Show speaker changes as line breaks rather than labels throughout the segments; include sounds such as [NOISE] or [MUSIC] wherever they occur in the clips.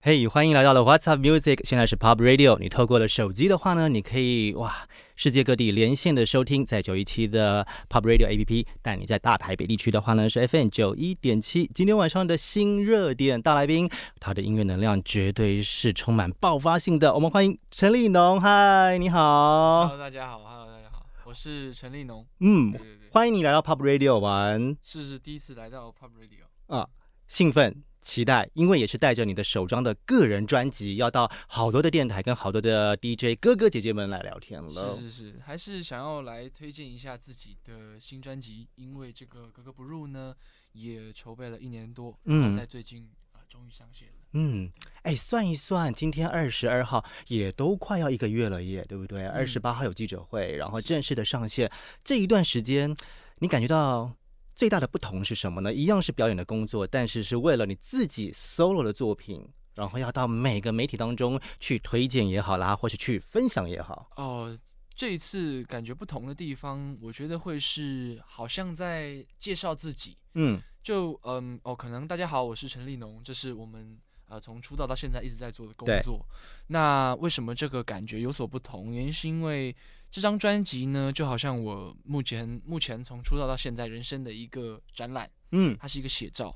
嘿，欢迎来到了 WhatsApp Music。现在是 Pop Radio。你透过了手机的话呢，你可以哇，世界各地连线的收听，在九一七的 Pop Radio A P P。但你在大台北地区的话呢，是 F M 九一点七。今天晚上的新热点大来宾，他的音乐能量绝对是充满爆发性的。我们欢迎陈立农。嗨，你好。Hello，
大家好。Hello，大家好。我是陈立农。
嗯，欢迎你来到 Pop Radio。玩
是是第一次来到 Pop Radio。
啊。兴奋、期待，因为也是带着你的首张的个人专辑，要到好多的电台跟好多的 DJ 哥哥姐姐们来聊天了。是是
是，还是想要来推荐一下自己的新专辑，因为这个《格格不入》呢，也筹备了一年多，嗯，在最近啊终于上线了。
嗯，哎，算一算，今天二十二号也都快要一个月了，耶，对不对？二十八号有记者会，然后正式的上线，这一段时间你感觉到？最大的不同是什么呢？一样是表演的工作，但是是为了你自己 solo 的作品，然后要到每个媒体当中去推荐也好啦，或是去分享也好。
哦，这一次感觉不同的地方，我觉得会是好像在介绍自己。嗯，就嗯，哦，可能大家好，我是陈立农，这是我们呃从出道到现在一直在做的工作。那为什么这个感觉有所不同？原因是因为。这张专辑呢，就好像我目前目前从出道到现在人生的一个展览，嗯，它是一个写照，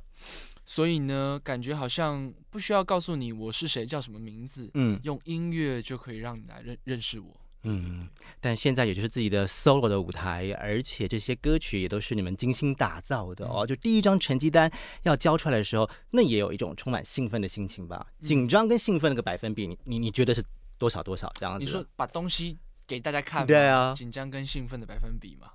所以呢，感觉好像不需要告诉你我是谁，叫什么名字，嗯，用音乐就可以让你来认认识我，
嗯，但现在也就是自己的 solo 的舞台，而且这些歌曲也都是你们精心打造的哦，就第一张成绩单要交出来的时候，那也有一种充满兴奋的心情吧，紧张跟兴奋那个百分比，你你你觉得是多少多少这样子？你说
把东西。给大家看对啊，紧张跟兴奋的百分比嘛。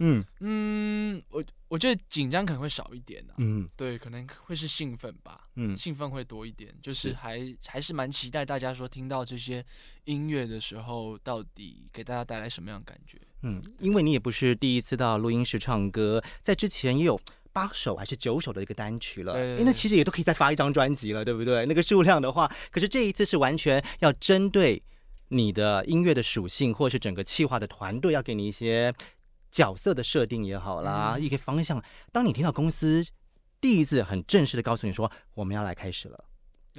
嗯嗯，我我觉得紧张可能会少一点啊。嗯，对，可能会是兴奋吧。嗯，兴奋会多一点，就是还还是蛮期待大家说听到这些音乐的时候，到底给大家带来什么样的感觉？嗯，
因为你也不是第一次到录音室唱歌，在之前也有八首还是九首的一个单曲了，哎，那其实也都可以再发一张专辑了，对不对？那个数量的话，可是这一次是完全要针对。你的音乐的属性，或是整个企划的团队要给你一些角色的设定也好啦，一个方向。当你听到公司第一次很正式的告诉你说“我们要来开始了”，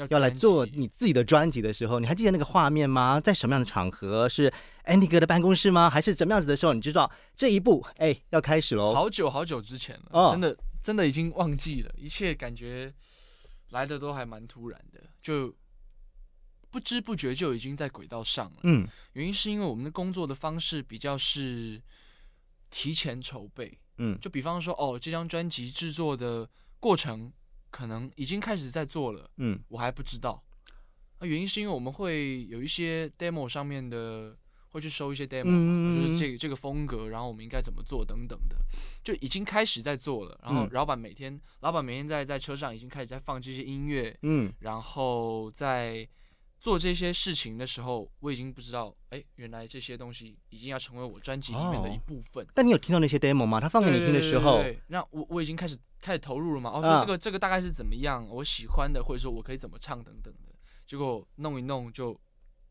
要来做你自己的专辑的时候，你还记得那个画面吗？在什么样的场合？是 Andy 哥的办公室吗？还是怎么样子的时候？你就知道这一步哎要开始喽。好久好久之前了，真
的真的已经忘记了，一切感觉来的都还蛮突然的，就。不知不觉就已经在轨道上了。嗯，原因是因为我们的工作的方式比较是提前筹备。嗯，就比方说，哦，这张专辑制作的过程可能已经开始在做了。嗯，我还不知道。那原因是因为我们会有一些 demo 上面的，会去收一些 demo，就是这个这个风格，然后我们应该怎么做等等的，就已经开始在做了。然后老板每天，老板每天在在车上已经开始在放这些音乐。嗯，然后在。做这些事情的时候，我已经不知道，哎，原来这些东西已经要成为我专辑里面的一部分。
但你有听到那些 demo 吗？他放给你听的时候，
那我我已经开始开始投入了嘛。哦，说这个这个大概是怎么样？我喜欢的，或者说我可以怎么唱等等的。结果弄一弄，就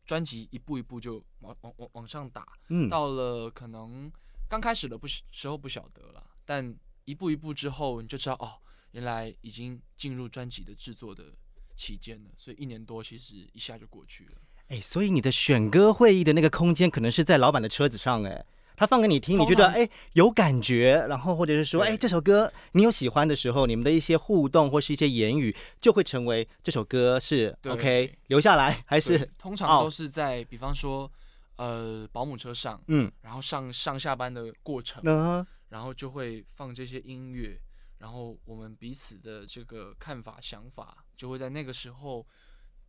专辑一步一步就往往往往上打。嗯，到了可能刚开始的不时候不晓得了，但一步一步之后，你就知道哦，原来已经进入专辑的制作的。期间的，所以一年多其实一下就过去了。
哎，所以你的选歌会议的那个空间可能是在老板的车子上，哎，他放给你听，你觉得哎有感觉，然后或者是说哎这首歌你有喜欢的时候，你们的一些互动或是一些言语就会成为这首歌是 OK 留下来，还是
通常都是在比方说呃保姆车上，嗯，然后上上下班的过程，嗯，然后就会放这些音乐。然后我们彼此的这个看法、想法就会在那个时候，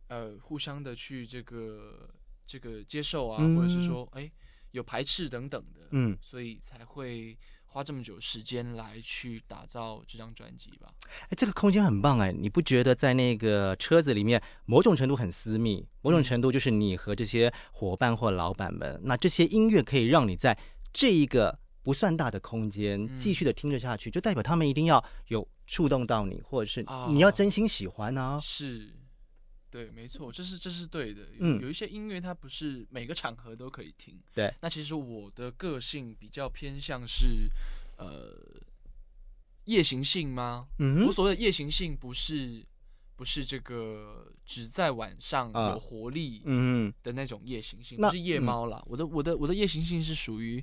呃，互相的去这个、这个接受啊，或者是说，哎，有排斥等等的，嗯，所以才会花这么久时间来去打造这张专辑吧。
哎，这个空间很棒哎，你不觉得在那个车子里面，某种程度很私密，某种程度就是你和这些伙伴或老板们，那这些音乐可以让你在这一个。不算大的空间，继续的听着下去，就代表他们一定要有触动到你，或者是你要真心喜欢啊。
是，对，没错，这是这是对的。嗯，有一些音乐它不是每个场合都可以听。对，那其实我的个性比较偏向是，呃，夜行性吗？嗯，我所谓的夜行性不是不是这个只在晚上有活力，嗯的那种夜行性，不是夜猫啦，我的我的我的夜行性是属于。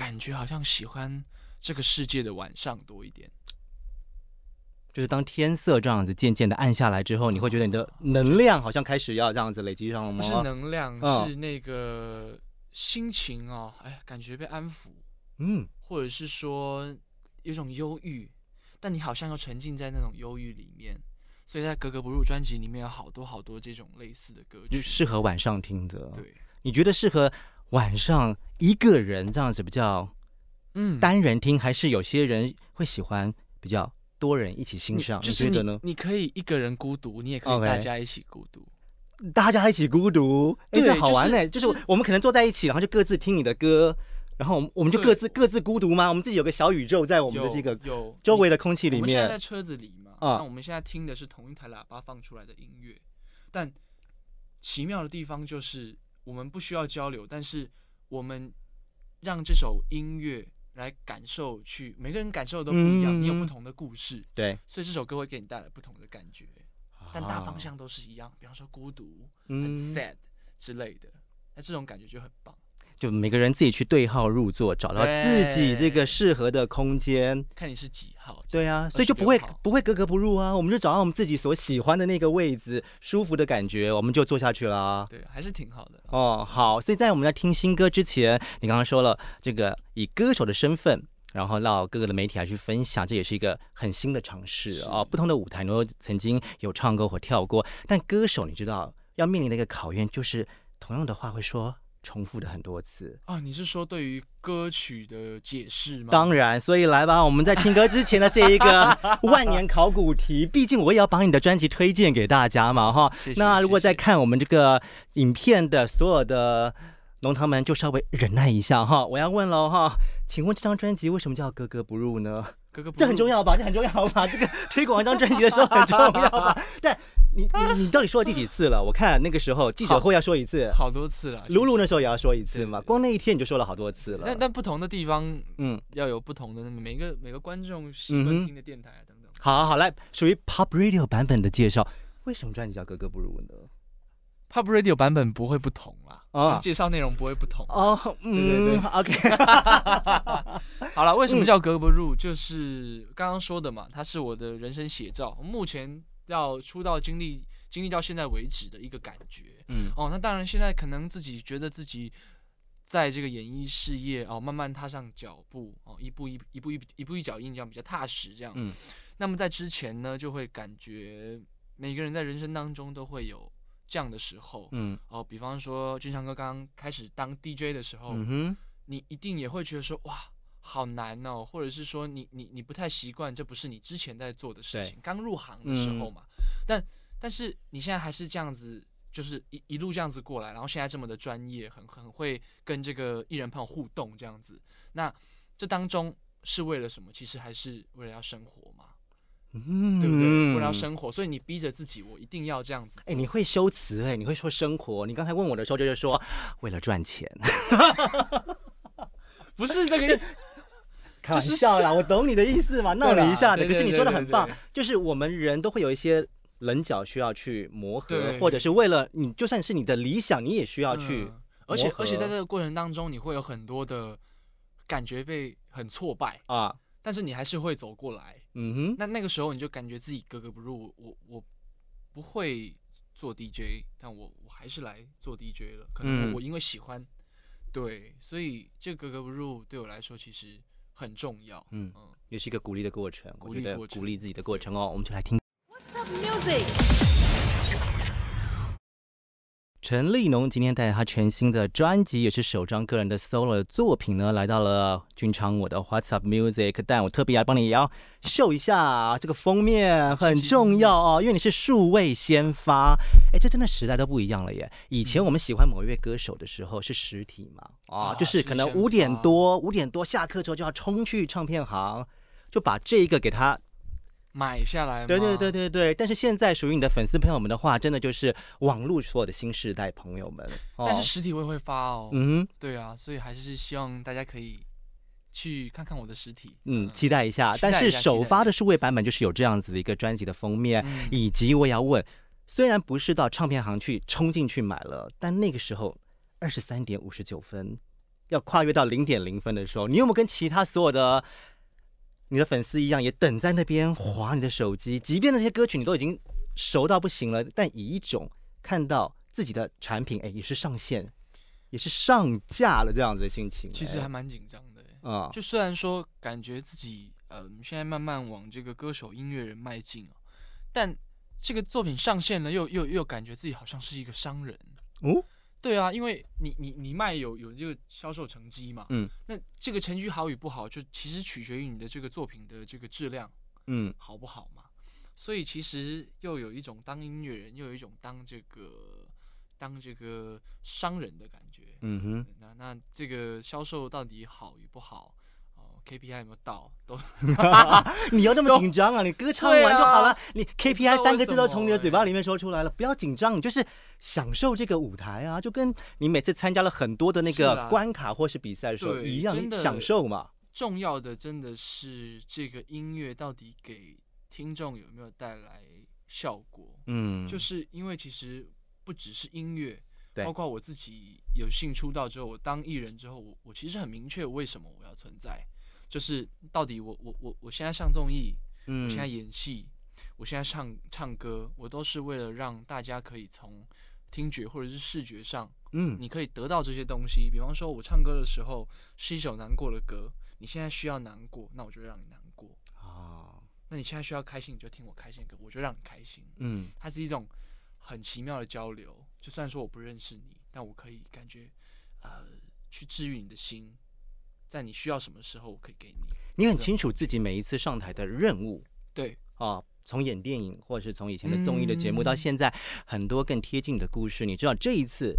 感觉好像喜欢这个世界的晚上多一点，
就是当天色这样子渐渐的暗下来之后，你会觉得你的
能量好像开始要这样子累
积上了吗？不是能量，是
那个心情哦，哎，感觉被安抚，嗯，或者是说有种忧郁，但你好像又沉浸在那种忧郁里面，所以在《格格不入》专辑里面有好多好多这种类似的歌曲，适
合晚上听的。对，你觉得适合？晚上一个人这样子比较，嗯，单人听，还是有些人会喜欢比较多人一起欣赏，你觉得呢？
你可以一个人孤独，你也可以大家一起孤独。
大家一起孤独，哎，这好玩呢！就是我们可能坐在一起，然后就各自听你的歌，然后我们就各自各自孤独吗？我们自己有个小宇宙在我们的这个有周围的空气里面。我们现在在车子里嘛，啊，那我们
现在听的是同一台喇叭放出来的音乐，但奇妙的地方就是。我们不需要交流，但是我们让这首音乐来感受，去每个人感受都不一样，你有不同的故事，对，所以这首歌会给你带来不同的感觉，但大方向都是一样，比方说孤独、很 sad 之类的，那这种感觉就很棒。
就每个人自己去对号入座，找到自己这个适合的空间。
看你是几号？
对啊，所以就不会不会格格不入啊。我们就找到我们自己所喜欢的那个位置，舒服的感觉，我们就坐下去了。
对，还是挺好的。
哦，好。所以在我们在听新歌之前，你刚刚说了这个以歌手的身份，然后到各个的媒体来去分享，这也是一个很新的尝试啊。不同的舞台，你都曾经有唱歌或跳过。但歌手，你知道要面临的一个考验，就是同样的话会说。重复的很多次
啊！你是说对于歌曲的解释吗？当然，所
以来吧，我们在听歌之前的这一个 [LAUGHS] 万年考古题，毕竟我也要把你的专辑推荐给大家嘛，哈。那如果在看我们这个影片的所有的龙堂们，就稍微忍耐一下哈。我要问喽哈，请问这张专辑为什么叫格格不入呢？这很重要吧？这很重要吧？这个推广一张专辑的时候很重要吧？[LAUGHS] 但你你你到底说了第几次了？我看那个时候记者会要说一次，[LAUGHS] 好多次了。露露那时候也要说一次嘛？光那一天你就说了好多次了。那
那不同的地方，嗯，要有不同的，每个每个观众喜欢听的电台啊等等。好，好来，
属于 Pop Radio 版本的介绍。
为什么专辑叫《格格不入》呢？Pub Radio 版本不会不同啦，就介绍内容不会不同。哦，嗯，OK。[LAUGHS] 好了，为什么叫《格不入》？就是刚刚说的嘛，它是我的人生写照，目前要出道经历经历到现在为止的一个感觉。嗯，哦，那当然，现在可能自己觉得自己在这个演艺事业哦，慢慢踏上脚步哦，一步一一步一一步一脚印这样比较踏实这样。嗯，那么在之前呢，就会感觉每个人在人生当中都会有。这样的时候，嗯，哦，比方说俊强哥刚刚开始当 DJ 的时候，嗯哼，你一定也会觉得说，哇，好难哦，或者是说，你你你不太习惯，这不是你之前在做的事情，刚入行的时候嘛。但但是你现在还是这样子，就是一一路这样子过来，然后现在这么的专业，很很会跟这个艺人朋友互动这样子。那这当中是为了什么？其实还是为了要生活嘛。
嗯，对不对？为了生
活，所以你逼着自己，我一定要这样子。
哎，你会修辞，哎，你会说生活。你刚才问我的时候就是说，为了赚钱，
[LAUGHS] 不是
这个，[LAUGHS] 开玩笑啦，我懂你的意思嘛，闹你一下。可是你说的很棒，就是我们人都会有一些棱角需要去磨合，或者是为了你，就算是你的理想，你也需要去而且而且在这个
过程当中，你会有很多的感觉被很挫败啊。但是你还是会走过来，嗯哼，那那个时候你就感觉自己格格不入。我我不会做 DJ，但我我还是来做 DJ 了。可能我因为喜欢，对，所以这格格不入对我来说其实很重要。嗯
嗯，也是一个鼓励的过程，鼓励鼓励自己的过程哦。我们就来听。陈立农今天带着他全新的专辑，也是首张个人的 solo 作品呢，来到了俊昌我的 Whatsapp Music。但我特别要帮你也要秀一下这个封面，很重要哦，因为你是数位先发。哎，这真的时代都不一样了耶！以前我们喜欢某一位歌手的时候是实体嘛？啊，就是可能五点多五点多下课之后就要冲去唱片行，就把这一个给他。
买下来，对对
对对对。但是现在属于你的粉丝朋友们的话，真的就是网络所有的新时代朋友们。但是实
体会会发哦，嗯，对啊，所以还是希望大家可以去看看我的实体，
嗯，期待一下。但是首发的数位版本就是有这样子的一个专辑的封面，以及我要问，虽然不是到唱片行去冲进去买了，但那个时候二十三点五十九分要跨越到零点零分的时候，你有没有跟其他所有的？你的粉丝一样也等在那边划你的手机，即便那些歌曲你都已经熟到不行了，但以一种看到自己的产品，哎，也是上线，也是上架了这样子的心情。其实还蛮紧张
的啊！就虽然说感觉自己，嗯，现在慢慢往这个歌手、音乐人迈进啊，但这个作品上线了，又又又感觉自己好像是一个商人哦。对啊，因为你你你卖有有这个销售成绩嘛，嗯，那这个成绩好与不好，就其实取决于你的这个作品的这个质量，嗯，好不好嘛？所以其实又有一种当音乐人，又有一种当这个当这个商人的感觉，嗯哼，那那这个销售到底好与不好？KPI 有没有到？都，[LAUGHS]
你要那么紧张啊？你歌唱完就好了。你 KPI 三个字都从你的嘴巴里面说出来了，不要紧张，就是享受这个舞台啊，就跟你每次参加了很多的那个关卡或是比赛的时候一样，享受嘛。
重要的真的是这个音乐到底给听众有没有带来效果？嗯，就是因为其实不只是音乐，包括我自己有幸出道之后，我当艺人之后，我我其实很明确为什么我要存在。就是到底我我我我现在上综艺，我现在演戏，我现在唱唱歌，我都是为了让大家可以从听觉或者是视觉上，嗯，你可以得到这些东西。比方说，我唱歌的时候是一首难过的歌，你现在需要难过，那我就让你难过啊。那你现在需要开心，你就听我开心歌，我就让你开心。嗯，它是一种很奇妙的交流。就算说我不认识你，但我可以感觉，呃，去治愈你的心。在你需要什么时候，我可以给你。
你很清楚自己每一次上台的任务，对啊，从演电影，或者是从以前的综艺的节目，到现在很多更贴近的故事，你知道这一次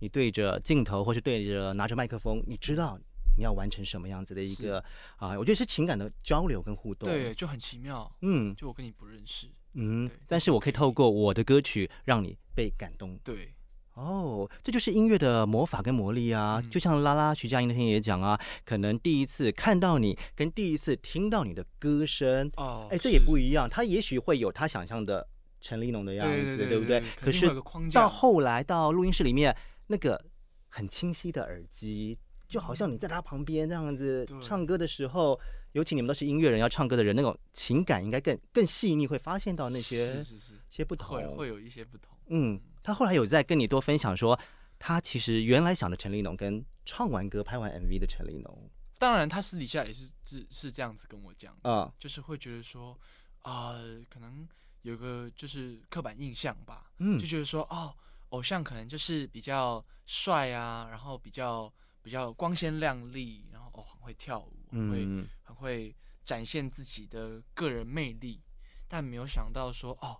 你对着镜头，或是对着拿着麦克风，你知道你要完成什么样子的一个啊，我觉得是情感的交流跟互动，对，
就很奇妙，嗯，就我跟你不认识，
嗯，但是我可以透过我的歌曲让你被感动，对。哦，这就是音乐的魔法跟魔力啊！就像拉拉徐佳莹那天也讲啊，可能第一次看到你跟第一次听到你的歌声哦，哎，这也不一样。他也许会有他想象的陈立农的样子，对不对？可是到后来到录音室里面，那个很清晰的耳机，就好像你在他旁边那样子唱歌的时候，尤其你们都是音乐人要唱歌的人，那种情感应该更更细腻，会发现到那些些不同，会会有一些不同，嗯。他后来有在跟你多分享说，他其实原来想的陈立农跟唱完歌拍完 MV 的陈立农，
当然他私底下也是是是这样子跟我讲啊，就是会觉得说，呃，可能有个就是刻板印象吧，嗯，就觉得说哦，偶像可能就是比较帅啊，然后比较比较光鲜亮丽，然后哦很会跳舞，很会很会展现自己的个人魅力，但没有想到说哦。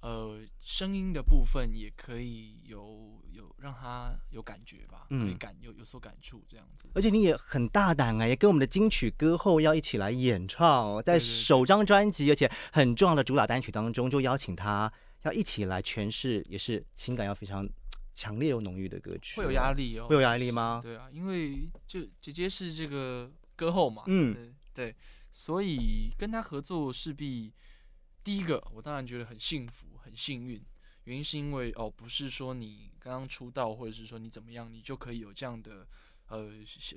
呃，声音的部分也可以有有让他有感觉吧，感有有所感触这样子。而
且你也很大胆啊，也跟我们的金曲歌后要一起来演唱，在首张专辑而且很重要的主打单曲当中，就邀请他要一起来诠释，也是情感要非常强烈又浓郁的歌曲。会有压力哦？会有压力吗？对
啊，因为就姐姐是这个歌后嘛，嗯，对，所以跟他合作势必第一个，我当然觉得很幸福。幸运，原因是因为哦，不是说你刚刚出道，或者是说你怎么样，你就可以有这样的呃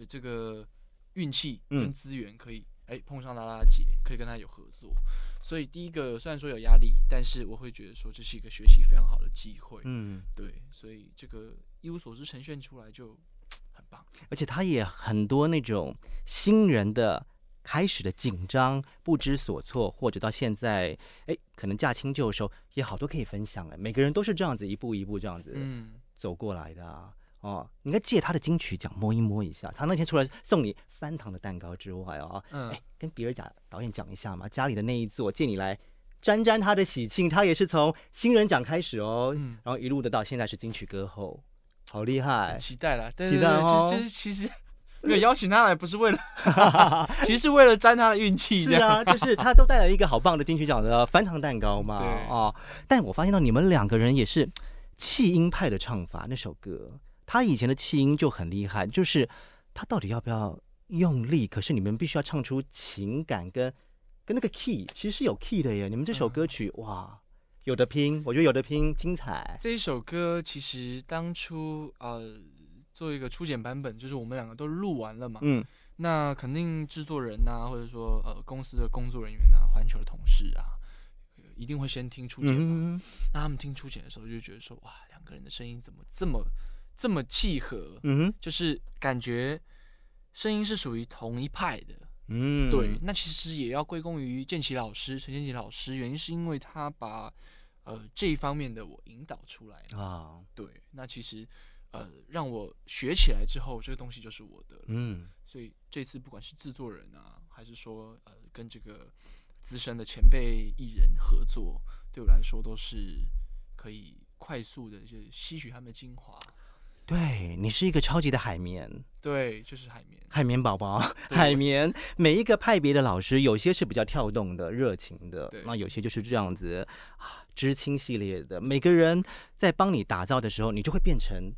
这个运气跟资源，可以哎碰上拉拉姐，可以跟她有合作。所以第一个虽然说有压力，但是我会觉得说这是一个学习非常好的机会。嗯，对，所以这个一无所知呈现出来就 [TSK]
很棒。而且他也很多那种新人的。开始的紧张、不知所措，或者到现在，哎，可能驾轻就熟，也好多可以分享哎。每个人都是这样子，一步一步这样子，嗯，走过来的啊。哦，你应该借他的金曲奖摸一摸一下。他那天出来送你翻糖的蛋糕之外啊，嗯，哎，跟比尔贾导演讲一下嘛，家里的那一座借你来沾沾他的喜庆。他也是从新人奖开始哦，嗯，然后一路的到现在是金曲歌后，好厉害。期待了，期待哦。就是
其实。对，[LAUGHS] 邀请他来不是为了，[LAUGHS] 其实是为了沾他的运气。是啊，[LAUGHS] 就是他都
带来一个好棒的金曲奖的翻糖蛋糕嘛。对啊，但我发现到你们两个人也是弃音派的唱法，那首歌他以前的弃音就很厉害，就是他到底要不要用力？可是你们必须要唱出情感跟跟那个 key，其实是有 key 的耶。你们这首歌曲哇，有的拼，我觉得有的拼精彩。
这一首歌其实当初呃。做一个初剪版本，就是我们两个都录完了嘛。嗯，那肯定制作人呐，或者说呃公司的工作人员啊，环球的同事啊，一定会先听初剪。那他们听初剪的时候，就觉得说哇，两个人的声音怎么这么这么契合？嗯就是感觉声音是属于同一派的。嗯，对。那其实也要归功于建奇老师、陈建奇老师，原因是因为他把呃这一方面的我引导出来啊。对，那其实。呃，让我学起来之后，这个东西就是我的。嗯，所以这次不管是制作人啊，还是说呃，跟这个资深的前辈艺人合作，对我来说都是可以快速的，就是吸取他们的精华。
对你是一个超级的海绵。
对，就是海绵，
海绵宝宝，海绵。每一个派别的老师，有些是比较跳动的、热情的，那有些就是这样子啊，知青系列的。每个人在帮你打造的时候，你就会变成。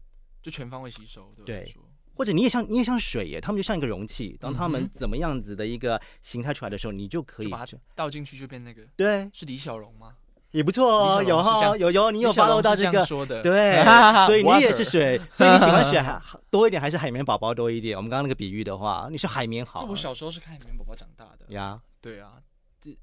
就全方位吸收，对。
对。或者你也像你也像水耶，他们就像一个容器。当他们怎么样子的一个形态出来的时候，你就可以。就把它
倒进去，就变那个。对。是李小龙吗？
也不错哦，有哈，有有，你有 follow 到这个。说的。对。[LAUGHS] 所以你也是水，所以你喜欢水 [LAUGHS] 多一点还是海绵宝宝多一点？我们刚刚那个比喻的话，你是海绵好。我
小时候是看海绵宝宝长大的。呀，对啊。这，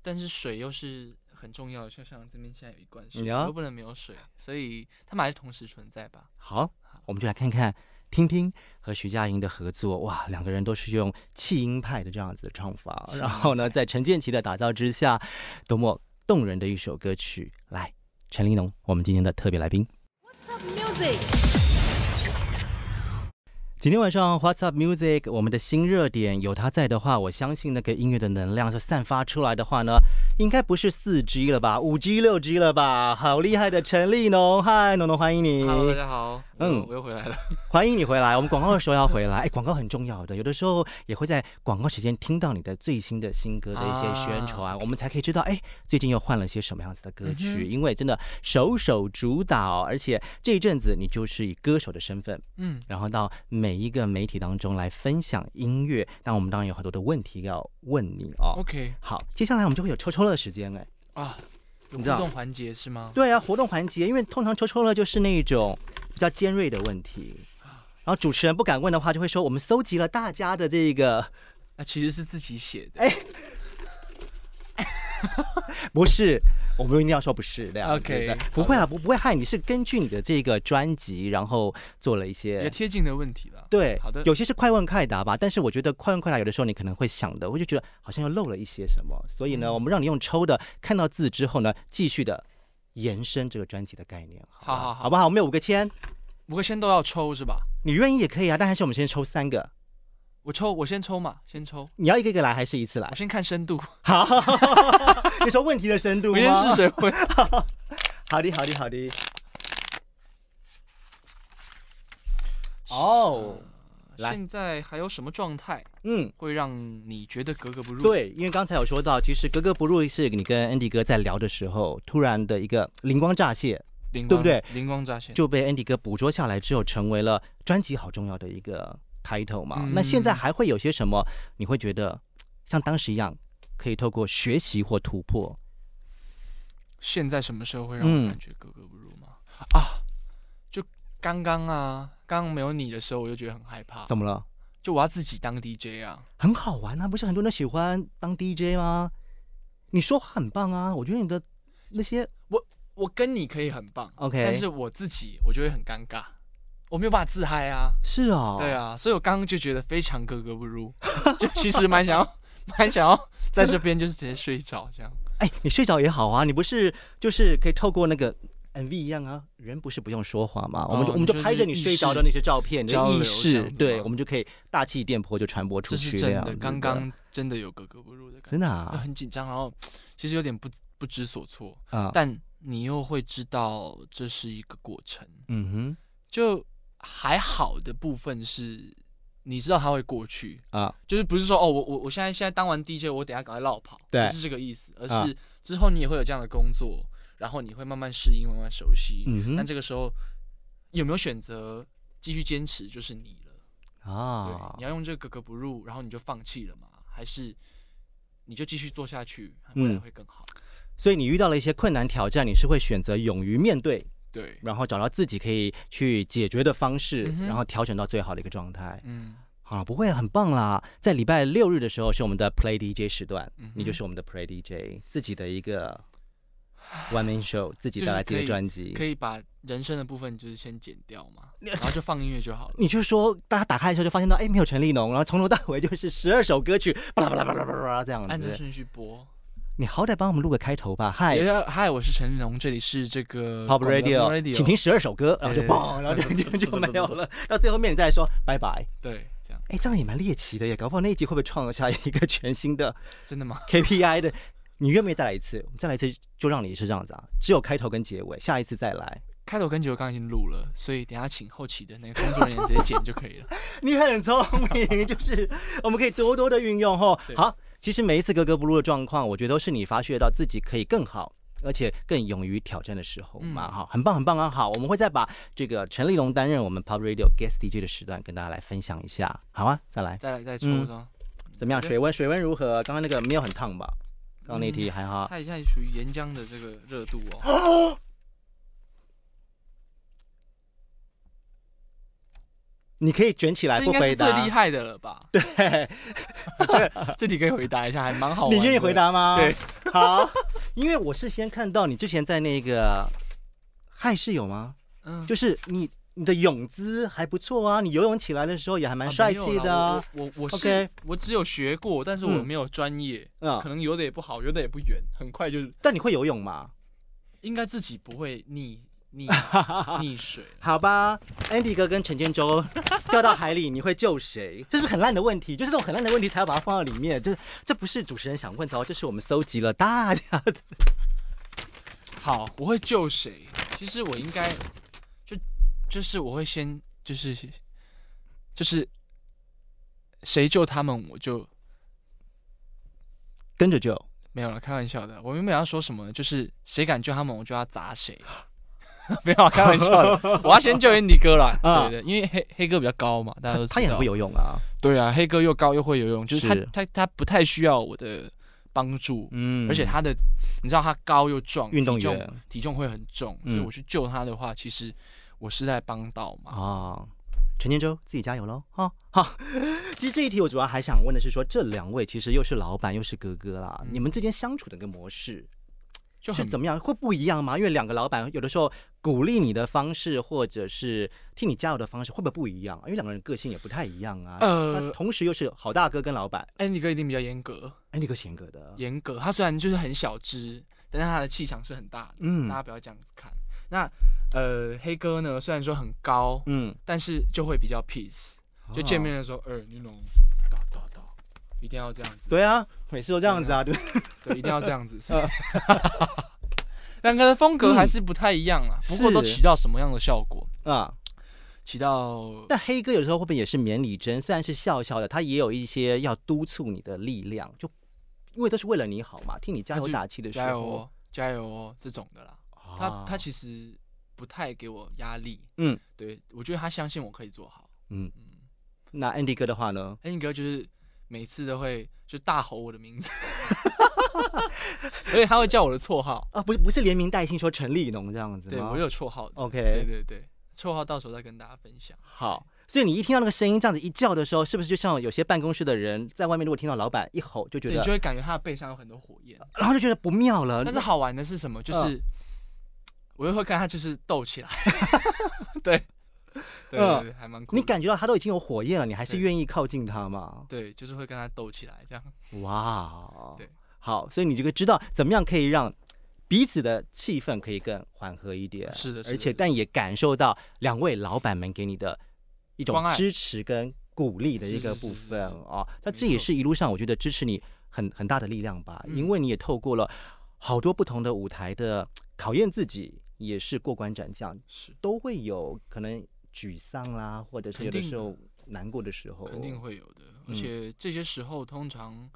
但是水又是。很重要的，就像这边现在有一罐水，都不能没有水，所以他们还是同时存在吧。
好，我们就来看看听听和徐佳莹的合作，哇，两个人都是用气音派的这样子的唱法，然后呢，在陈建奇的打造之下，多么动人的一首歌曲。来，陈立农，我们今天的特别来宾。今天晚上 w h a t s u p Music 我们的新热点有他在的话，我相信那个音乐的能量是散发出来的话呢，应该不是四 G 了吧，五 G 六 G 了吧，好厉害的陈立农！嗨，农农欢迎你！Hello，大家好。嗯，我又回来了，欢迎你回来。我们广告的时候要回来，[LAUGHS] 哎，广告很重要的，有的时候也会在广告时间听到你的最新的新歌的一些宣传啊，我们才可以知道，哎，最近又换了些什么样子的歌曲，因为真的首首主导，而且这一阵子你就是以歌手的身份，嗯，然后到每。每一个媒体当中来分享音乐，但我们当然有很多的问题要问你哦。OK，好，接下来我们就会有抽抽乐时间哎啊，有活动
环节是吗？
对啊，活动环节，因为通常抽抽乐就是那种比较尖锐的问题，然后主持人不敢问的话，就会说我们搜集了大家的这个，
其实是自己写的，
哎，[LAUGHS] 不是。我们一定要说不是这样 OK，不会啊，不不会害你。是根据你的这个专辑，然后做了一些贴
近的问题了。对，好的，有些是
快问快答吧。但是我觉得快问快答有的时候你可能会想的，我就觉得好像又漏了一些什么。所以呢，我们让你用抽的，看到字之后呢，继续的延伸这个专辑的概念。好好，好不好？我们有五个签，五个签都要抽是吧？你愿意也可以啊，但还是我们先抽三个。
我抽，我先抽嘛，先抽。
你要一个一个来，还是一次来？我先看深度。好，[LAUGHS] 你说问题的深度吗？我先试水。[LAUGHS] 好的，好的，好的。
哦，来，现在还有什么状态，嗯，会让你觉得格格不入？对，
因为刚才有说到，其实格格不入是你跟 Andy 哥在聊的时候，突然的一个灵光乍现，
对不对？灵光乍现就
被 Andy 哥捕捉下来，之后成为了专辑好重要的一个。开头嘛，那现在还会有些什么？你会觉得像当时一样，可以透过学习或突破？
现在什么时候会让我感觉格格不入吗？啊，就刚刚啊，刚刚没有你的时候，我就觉得很害怕。怎么了？就我要自己当 DJ 啊，
很好玩啊！不是很多人喜欢当 DJ 吗？你说话很棒啊，我觉得你的
那些，我我跟你可以很棒，OK，但是我自己我觉得很尴尬。我没有办法自嗨啊，是啊，对啊，所以我刚刚就觉得非常格格不入，[LAUGHS] 就其实蛮想要 [LAUGHS] 蛮想要在这边就是直接睡着这样。
哎，你睡着也好啊，你不是就是可以透过那个 MV 一样啊，人不是不用说话嘛，我们就我们就拍着你睡着的那些照片，就意识，对，我们就可以大气电波就传播出去。这是真的，刚刚
真的有格格不入的感觉，真的啊，很紧张，然后其实有点不不知所措啊，但你又会知道这是一个过程，嗯哼，就。还好的部分是，你知道它会过去啊，就是不是说哦，我我我现在现在当完 DJ，我等下赶快绕跑，不是这个意思，而是之后你也会有这样的工作，然后你会慢慢适应，慢慢熟悉，嗯，这个时候有没有选择继续坚持，就是你
了啊？
你要用这个格格不入，然后你就放弃了嘛？还是你就继续做下去，未来会更好？
所以你遇到了一些困难挑战，你是会选择勇于面对？对，然后找到自己可以去解决的方式，然后调整到最好的一个状态。嗯，好，不会很棒啦。在礼拜六日的时候是我们的 Play DJ 时段，你就是我们的 Play DJ，自己的一个 one man show，自己带来自己的专辑，可以
把人生的部分就是先剪掉嘛，[LAUGHS] 然后就放音乐就好了。
你就说大家打开的时候就发现到，哎，没有陈立农，然后从头到尾就是十二
首歌曲，巴拉巴拉巴拉巴拉巴拉这样子，按着顺序播。
你好歹帮我们录个开头吧。嗨，
嗨，我是陈立这里是这个 Pop Radio，请听十二首歌，然后就嘣，然后就 [LAUGHS] 没
有了。到最后面你再说拜拜。对，
这样。哎，这样也蛮
猎奇的耶，搞不好那一集会不会创下一个全新的？真的吗？[LAUGHS] KPI 的，你愿不愿意再来一次？再来一次就让你是这样子啊，只有开头跟结尾。下一次再来，
开头跟结尾刚刚已经录了，所以等下请后期的那个工作人员直接剪就可以了。
[LAUGHS] 你很聪明，就是我们可以多多的运用嚯，好。其实每一次格格不入的状况，我觉得都是你发学到自己可以更好，而且更勇于挑战的时候嘛，哈，很棒很棒啊，好，我们会再把这个陈立龙担任我们 Pop Radio Guest DJ 的时段跟大家来分享一下，好啊，再来，再
来再冲冲，
怎么样？水温水温如何？刚刚那个没有很烫吧？
刚那题还好，它现在属于岩浆的这个热度哦。[GASPS]
你可以卷起来不回答。最厉
害的了吧？[LAUGHS] 对，这这题可以回答一下，还蛮好。你愿意回答吗？对，
好，[LAUGHS] 因为我是先看到你之前在那个害室有吗？
嗯，就是你
你的泳姿还不错啊，你游泳起来的时候也还蛮帅气的啊。我我是
我只有学过，但是我没有专业，嗯，可能游的也不好，游的也不远，很快就。
但你会游泳吗？
应该自己不会，你。溺溺 [LAUGHS] 水？
好吧，Andy 哥跟陈建州 [LAUGHS] 掉到海里，你会救谁？这是很烂的问题，就是这种很烂的问题才要把它放到里面。就是这不是主持人想问的哦，这是我们搜集了大家的。
[LAUGHS] 好，我会救谁？其实我应该就就是我会先就是就是谁救他们，我就跟着救。没有了，开玩笑的。我原本要说什么？就是谁敢救他们，我就要砸谁。不 [LAUGHS] 要开玩笑，[LAUGHS] 我要先救你哥了。对对，因为黑黑哥比较高嘛，但他也很会游泳啊。对啊，黑哥又高又会游泳，就是他他他不太需要我的帮助。嗯，而且他的，你知道他高又壮，运体重体重会很重，所以我去救他的话，其实我是在帮到嘛。
啊。陈建州自己加油喽！
哈 [LAUGHS] 哈。其实这一题我主要还想问的是，
说这两位其实又是老板又是哥哥啦，你们之间相处的一个模式。就是怎么样会不一样吗？因为两个老板有的时候鼓励你的方式，或者是替你加油的方式，会不会不一样？因为两个人个性也不太一样啊。呃，同时又是好大哥跟老板
，Andy 哥一定比较严格。Andy 哥严格的，严格。他虽然就是很小只，但是他的气场是很大。嗯，大家不要这样子看。那呃，黑哥呢，虽然说很高，嗯，但是就会比较 peace。就见面的时候，呃，你懂。一定要这样子，对啊，每次都这样子啊，对 [LAUGHS] 对，一定要这样子。[LAUGHS] [LAUGHS] 两个的风格还是不太一样啊，不过都起到什么样的效果啊？
起到，但黑哥有时候会不会也是勉礼真？虽然是笑笑的，他也有一些要督促你的力量，就因为都是为了你好嘛，替你加油打气的时候，加油哦，
加油哦，这种的啦。他他其实不太给我压力，嗯，对我觉得他相信我可以做好，嗯嗯。那 Andy 哥的话呢？Andy 哥就是。每次都会就大吼我的名字，所以他会叫我的绰号
啊，不不是连名带姓说陈立农这样子对，我有绰号。OK，对
对对，绰号到时候再跟大家分享。
好，所以你一听到那个声音这样子一叫的时候，是不是就像有些办公室的人在外面，如果听到老板一吼，就觉得你就会
感觉他的背上有很多火焰，
然后就觉得不妙了。但是好玩的是什么？就是
我就会看他就是斗起来，
[LAUGHS] 对。对对，还蛮。你感觉到他都已经有火焰了，你还是愿意靠近他吗？
对，就是会跟他斗起来这样。
哇，对，好，所以你就会知道怎么样可以让彼此的气氛可以更缓和一点。是的，而且但也感受到两位老板们给你的，一种支持跟鼓励的一个部分啊。那这也是一路上我觉得支持你很很大的力量吧，因为你也透过了好多不同的舞台的考验，自己也是过关斩将，是都会有可能。沮丧啦，或者是有的时候难过的时候，肯定会有的。而
且这些时候，通常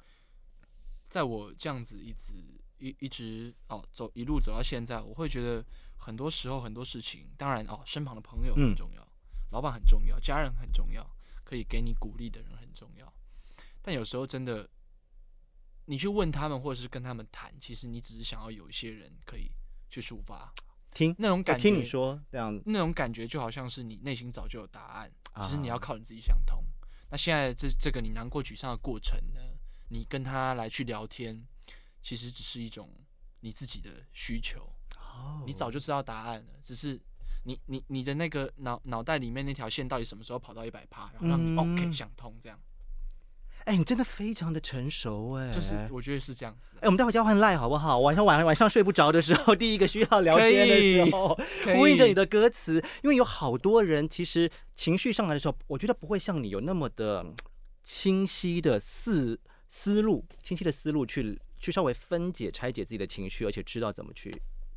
在我这样子一直一一直哦，走一路走到现在，我会觉得很多时候很多事情，当然哦，身旁的朋友很重要，老板很重要，家人很重要，可以给你鼓励的人很重要。但有时候真的，你去问他们，或者是跟他们谈，其实你只是想要有一些人可以去抒发。
听那种感觉，听你说这样，那
种感觉就好像是你内心早就有答案，只是你要靠你自己想通。那现在这这个你难过沮丧的过程呢，你跟他来去聊天，其实只是一种你自己的需求。哦，你早就知道答案了，只是你你你的那个脑脑袋里面那条线到底什么时候跑到一百趴，然后让你 OK 想通这样。
哎，你真的非常的成熟哎，就是我
觉得是这样子。哎，
我们待会交换赖好不好？晚上晚晚上睡不着的时候，[LAUGHS] 第一个需要聊天的时候，呼应着你的歌词，因为有好多人其实情绪上来的时候，我觉得不会像你有那么的清晰的思思路，清晰的思路去去稍微分解拆解自己的情绪，而且知道怎么去。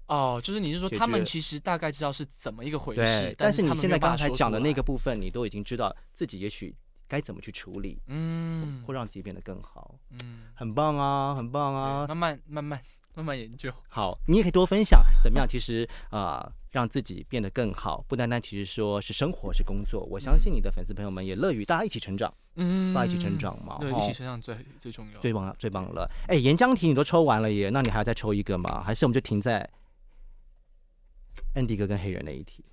哦，就是你是说他们其实大概知道是怎么一个回事，但是你现在刚才讲的那
个部分，你都已经知道自己也许。该怎么去处理？嗯，会让自己变得更好。嗯，很棒啊，很棒啊！慢慢慢慢慢慢研究。好，你也可以多分享 [LAUGHS] 怎么样？其实啊，让自己变得更好，不单单其实说是生活是工作。我相信你的粉丝朋友们也乐于大家一起成长。嗯，大家一起成长嘛。对，一起成长
最最重要。最
棒最棒了！哎，岩浆题你都抽完了耶，那你还要再抽一个吗？还是我们就停在安迪哥跟黑人那一题？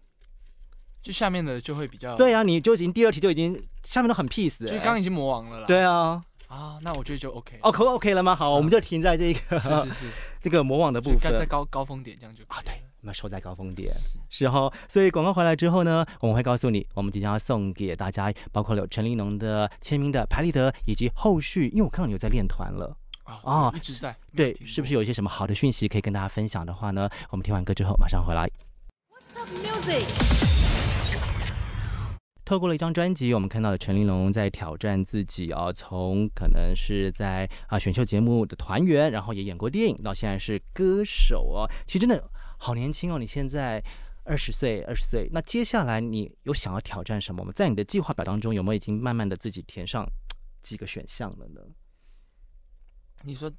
就下面的就会比较对啊，
你就已经第二题就已经下面都很 peace，就刚已经魔王了啦。对啊，
啊，那我觉得就 OK。
哦，可 OK 了吗？好，我们就停在这一个是是是 [LAUGHS] 这个魔王的部分。在高
高峰点这样就啊，对，我们收在高峰点
是候。所以广告回来之后呢，我们会告诉你，我们即将要送给大家，包括有陈立农的签名的排立得》，以及后续，因为我看到你有在练团了啊一直在对，是不是有一些什么好的讯息可以跟大家分享的话呢？我们听完歌之后马上回来。What's up music？透过了一张专辑，我们看到了陈玲珑在挑战自己哦，从可能是在啊选秀节目的团员，然后也演过电影，到现在是歌手啊，其实真的好年轻哦，你现在二十岁，二十岁，那接下来你有想要挑战什么吗？在你的计划表当中，有没有已经慢慢的自己填上几个选项了呢？
你说。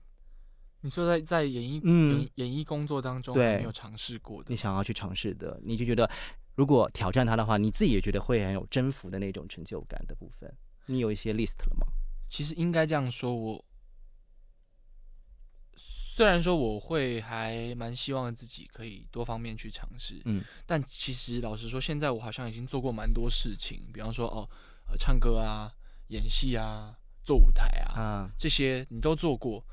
你说在在演艺演演艺工作当中，对，没有尝试过。
你想要去尝试的，你就觉得如果挑战他的话，你自己也觉得会很有征服的那种成就感的部分。你有一些 list 了吗？
其实应该这样说，我虽然说我会还蛮希望自己可以多方面去尝试，嗯，但其实老实说，现在我好像已经做过蛮多事情，比方说哦，呃，唱歌啊，演戏啊，做舞台啊，这些你都做过。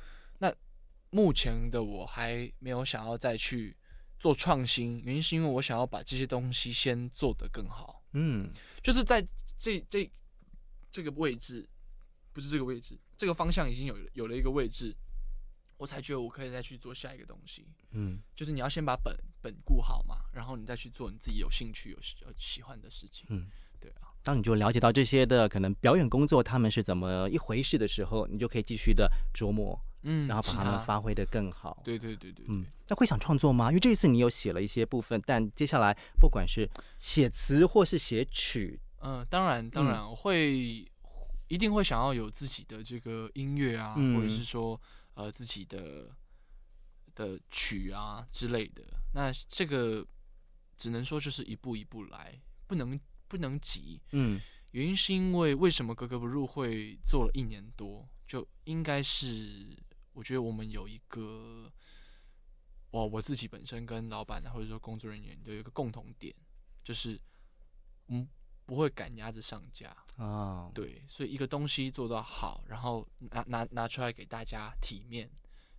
目前的我还没有想要再去做创新，原因是因为我想要把这些东西先做得更好。嗯，就是在这这这个位置，不是这个位置，这个方向已经有有了一个位置，我才觉得我可以再去做下一个东西。嗯，就是你要先把本本顾好嘛，然后你再去做你自己有兴趣有喜欢的事情。嗯，对啊。
当你就了解到这些的可能表演工作他们是怎么一回事的时候，你就可以继续的琢磨。嗯，然后把它们发挥的更好。对
对对对，嗯，
那会想创作吗？因为这一次你有写了一些部分，但接下来不管是写词或是写曲，
嗯，当然当然会，一定会想要有自己的这个音乐啊，或者是说呃自己的的曲啊之类的。那这个只能说就是一步一步来，不能不能急。嗯，原因是因为为什么格格不入会做了一年多，就应该是。我觉得我们有一个，哇，我自己本身跟老板或者说工作人员都有一个共同点，就是我们不会赶鸭子上架啊，对，所以一个东西做到好，然后拿拿拿出来给大家体面，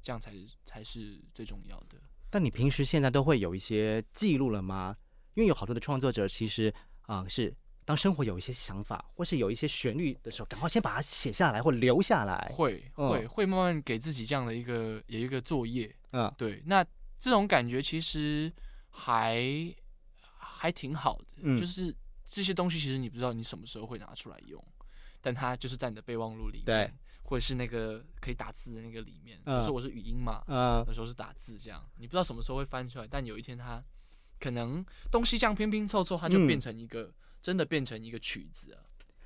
这样才才是最重要的。
但你平时现在都会有一些记录了吗？因为有好多的创作者其实啊是。当生活有一些想法，或是有一些旋律的时候，赶快先把它写下来或留下来。
会，会，会慢慢给自己这样的一个有一个作业。嗯，对。那这种感觉其实还还挺好的，就是这些东西其实你不知道你什么时候会拿出来用，但它就是在你的备忘录里面，对，或者是那个可以打字的那个里面。有时候我是语音嘛，有时候是打字这样，你不知道什么时候会翻出来，但有一天它可能东西这样拼拼凑凑，它就变成一个。真的变成一个曲子啊？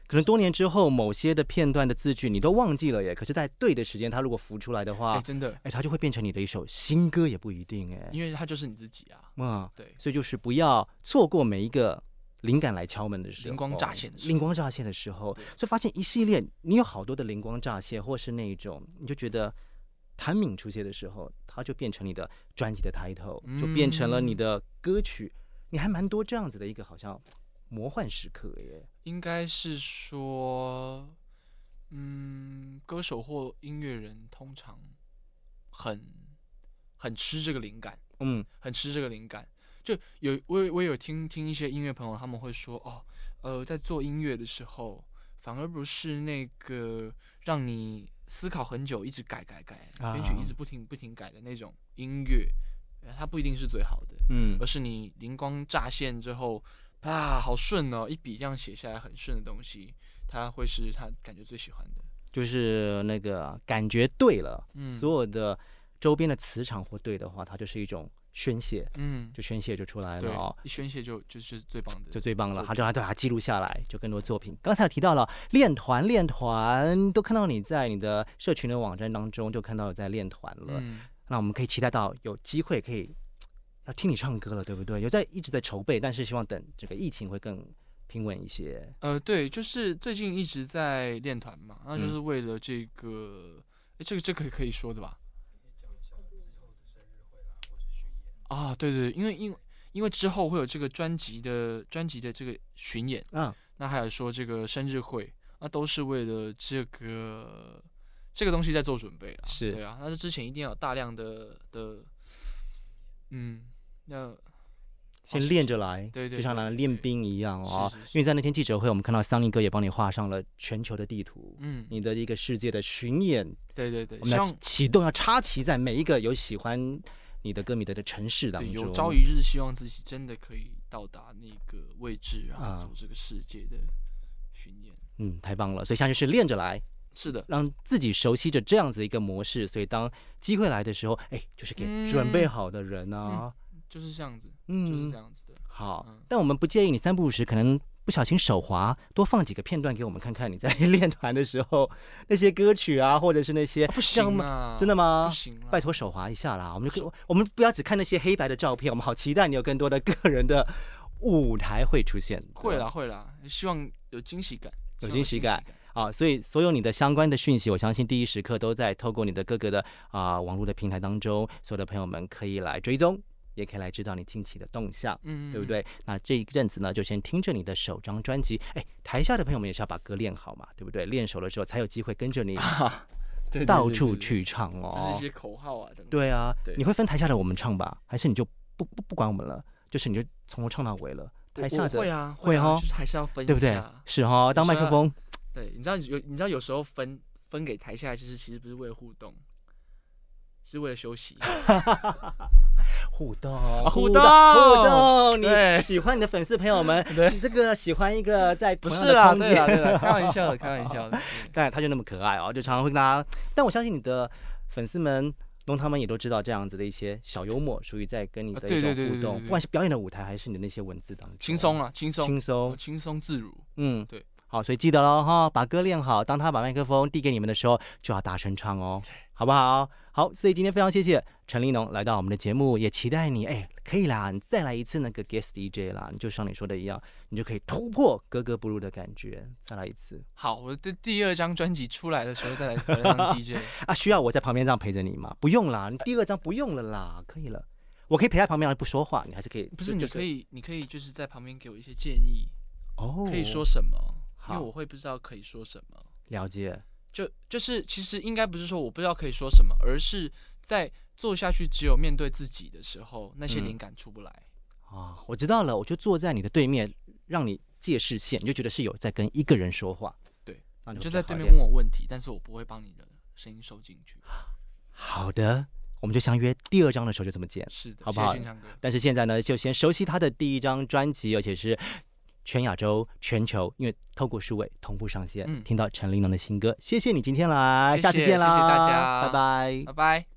可能多年之后，某些的片段的字句你都忘记了耶。可是，在对的时间，它如果浮出来的话，真的，哎，它就会变成你的一首新歌，也不一定哎。
因为它就是你自己啊。
嗯，对。所以就是不要错过每一个灵感来敲门的时候，灵光乍现，灵光乍现的时候，就发现一系列你有好多的灵光乍现，或是那一种，你就觉得谭敏出现的时候，它就变成你的专辑的 title，就变成了你的歌曲。你还蛮多这样子的一个好像。魔幻时
刻耶，应该是说，嗯，歌手或音乐人通常很很吃这个灵感，嗯，很吃这个灵感。就有我我有听听一些音乐朋友，他们会说，哦，呃，在做音乐的时候，反而不是那个让你思考很久，一直改改改，编曲一直不停不停改的那种音乐，它不一定是最好的，嗯，而是你灵光乍现之后。啊，好顺哦，一笔这样写下来很顺的东西，他会是他感觉最喜欢的，
就是那个感觉对了，所有的周边的磁场或对的话，它就是一种宣泄，嗯，就宣泄就出来了啊，
一宣泄就就是最棒
的，就最棒了，他就把它记录下来，就更多作品。刚才提到了练团，练团，都看到你在你的社群的网站当中就看到有在练团了，那我们可以期待到有机会可以。要听你唱歌了，对不对？有在一直在筹备，但是希望等这个疫情会更平稳一些。
呃，对，就是最近一直在练团嘛，那就是为了这个，这个这个可以说的吧？啊，对对，因为因为因为之后会有这个专辑的专辑的这个巡演，嗯，那还有说这个生日会，那都是为了这个这个东西在做准备了，是对啊，那是之前一定要有大量的的，嗯。要
先练着来，对，对就像来练兵一样啊。因为在那天记者会，我们看到桑尼哥也帮你画上了全球的地图。嗯，你的一个世界的巡演，对对对，我们要启动，要插旗在每一个有喜欢你的歌迷的城市当中。有朝一
日，希望自己真的可以到达那个位置，做这个世界的
巡演。嗯，太棒了。所以，下就是练着来，是的，让自己熟悉着这样子的一个模式。所以，当机会来的时候，哎，就是给准备好的人啊。
就是这样子，嗯，就是这样子的。
好，但我们不建议你三不五时可能不小心手滑，多放几个片段给我们看看你在 [LAUGHS] 练团的时候那些歌曲啊，或者是那些不行啊，真的吗？不行，拜托手滑一下啦，我们就可以。我们不要只看那些黑白的照片，我们好期待你有更多的个人的舞台会出现。
会啦，会啦，希望有惊喜感，
有惊喜感啊。所以所有你的相关的讯息，我相信第一时刻都在透过你的各个的啊网络的平台当中，所有的朋友们可以来追踪。也可以来知道你近期的动向，嗯，对不对？那这一阵子呢，就先听着你的首张专辑。哎，台下的朋友们也是要把歌练好嘛，对不对？练熟了之后才有机会跟着你 [LAUGHS] 到处去唱哦。就是一些口号啊，对啊，你会分台下的我们唱吧？还是你就不不不管我们了？就是你就从头唱到尾了？
台下的会啊，会哈，还是要分，对不对？是哈，当麦克风。对，你知道有你知道有时候分分给台下，就是其实不是为了互动。是为了休息，[LAUGHS] 互动互动互动，你
喜欢你的粉丝朋友们，[LAUGHS] 这个喜欢一个在不是啦，空间，对开玩笑的，开玩笑的，[LAUGHS] 但他就那么可爱哦，就常常会跟大家。但我相信你的粉丝们、龙他们也都知道这样子的一些小幽默，属于在跟
你的一种互动，不管是
表演的舞台还是你的那些文字当中，轻松了，轻松，轻松，
轻松自如。
嗯，对，好，所以记得喽哈，把歌练好，当他把麦克风递给你们的时候，就要大声唱哦。好不好？好，所以今天非常谢谢陈立农来到我们的节目，也期待你。哎，可以啦，你再来一次那个 guest DJ 啦，你就像你说的一样，你就可以突破格格不入的感觉，再来一次。
好，我的第二张专辑出来的时候再来当 [LAUGHS] DJ
啊？需要我在旁边这样陪着你吗？不用啦，你第二张不用了啦，可以了。我可以陪在旁边，不说话，你还是可以。不是，你可
以，你可以就是在旁边给我一些建议哦，可以说什么？因为我会不知道可以说什么。了解。就就是，其实应该不是说我不知道可以说什么，而是在做下去只有面对自己的时候，那些灵感出不来啊。
我知道了，我就坐在你的对面，让你借视线，你就觉得是有在跟一个人说话。
对，你就在对面问我问题，但是我不会帮你的声音收进去。
好的，我们就相约第二章的时候就这么见，是的，好不好？但是现在呢，就先熟悉他的第一张专辑，而且是。全亚洲、全球，因为透过数位同步上线，听到陈立农的新歌。谢谢你今天来，下次见啦，谢谢大家，拜
拜，拜拜。